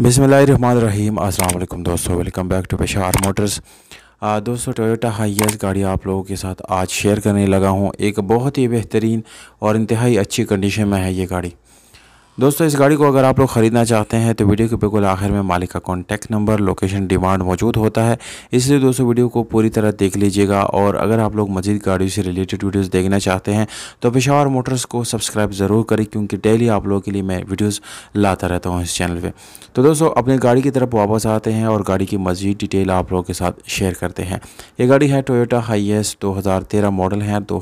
बिसमीम अल्लाम दोस्तों welcome back to Peshawar motors दोस्तों टोयोटा हाइस गाड़ी आप लोगों के साथ आज शेयर करने लगा हूँ एक बहुत ही बेहतरीन और इंतहाई अच्छी कंडीशन में है ये गाड़ी दोस्तों इस गाड़ी को अगर आप लोग ख़रीदना चाहते हैं तो वीडियो के बिल्कुल आखिर में मालिक का कॉन्टैक्ट नंबर लोकेशन डिमांड मौजूद होता है इसलिए दोस्तों वीडियो को पूरी तरह देख लीजिएगा और अगर आप लोग मजीद गाड़ियों से रिलेटेड वीडियोस देखना चाहते हैं तो पेशावर मोटर्स को सब्सक्राइब ज़रूर करें क्योंकि डेली आप लोगों के लिए मैं वीडियोज़ लाता रहता हूँ इस चैनल पर तो दोस्तों अपनी गाड़ी की तरफ वापस आते हैं और गाड़ी की मज़ीद डिटेल आप लोगों के साथ शेयर करते हैं ये गाड़ी है टोयोटा हाई दो मॉडल है दो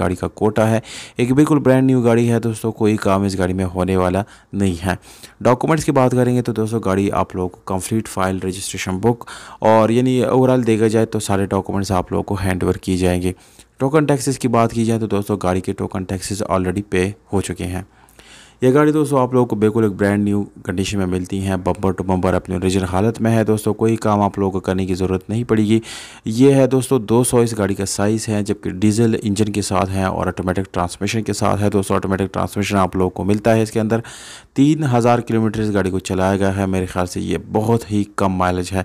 गाड़ी का कोटा है एक बिल्कुल ब्रांड न्यू गाड़ी है दोस्तों कोई काम इस गाड़ी में हो होने वाला नहीं है डॉक्यूमेंट्स की बात करेंगे तो दोस्तों गाड़ी आप लोगों को कंप्लीट फाइल रजिस्ट्रेशन बुक और यानी ओवरऑल देखा जाए तो सारे डॉक्यूमेंट्स आप लोगों को हैंड ओवर किए जाएंगे टोकन टैक्सेस की बात की जाए तो दोस्तों गाड़ी के टोकन टैक्सेस ऑलरेडी पे हो चुके हैं ये गाड़ी दोस्तों आप लोगों को बिल्कुल एक ब्रांड न्यू कंडीशन में मिलती हैं बम्पर टू बम्पर अपनी ओरिजिनल हालत में है दोस्तों कोई काम आप लोगों को करने की ज़रूरत नहीं पड़ेगी ये है दोस्तों सौ इस गाड़ी का साइज़ है जबकि डीजल इंजन के साथ है और ऑटोमेटिक ट्रांसमिशन के साथ है दोस्तों ऑटोमेटिक ट्रांसमिशन आप लोगों को मिलता है इसके अंदर तीन किलोमीटर इस गाड़ी को चलाया गया है मेरे ख्याल से ये बहुत ही कम माइलेज है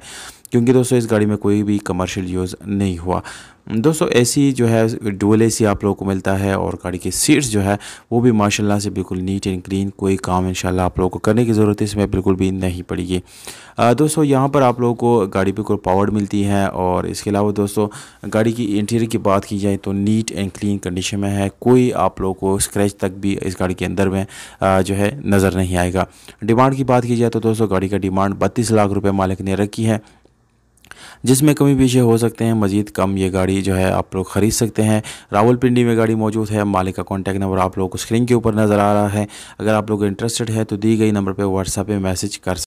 क्योंकि दोस्तों इस गाड़ी में कोई भी कमर्शियल यूज़ नहीं हुआ दोस्तों एसी जो है डुअल एसी आप लोगों को मिलता है और गाड़ी के सीट्स जो है वो भी माशाल्लाह से बिल्कुल नीट एंड क्लीन कोई काम इंशाल्लाह आप लोगों को करने की ज़रूरत इसमें बिल्कुल भी नहीं पड़ेगी दोस्तों यहाँ पर आप लोगों को गाड़ी बिल्कुल पावर्ड मिलती है और इसके अलावा दोस्तों गाड़ी की इंटीरियर की बात की जाए तो नीट एंड क्लीन कंडीशन में है कोई आप लोगों को स्क्रैच तक भी इस गाड़ी के अंदर में जो है नज़र नहीं आएगा डिमांड की बात की जाए तो दोस्तों गाड़ी का डिमांड बत्तीस लाख रुपये मालिक ने रखी है जिसमें कमी पीछे हो सकते हैं मज़ीद कम ये गाड़ी जो है आप लोग ख़रीद सकते हैं रावलपिंडी में गाड़ी मौजूद है मालिक का कॉन्टैक्ट नंबर आप लोग को स्क्रीन के ऊपर नज़र आ रहा है अगर आप लोग इंटरेस्टेड है तो दी गई नंबर पर व्हाट्सएप पर मैसेज कर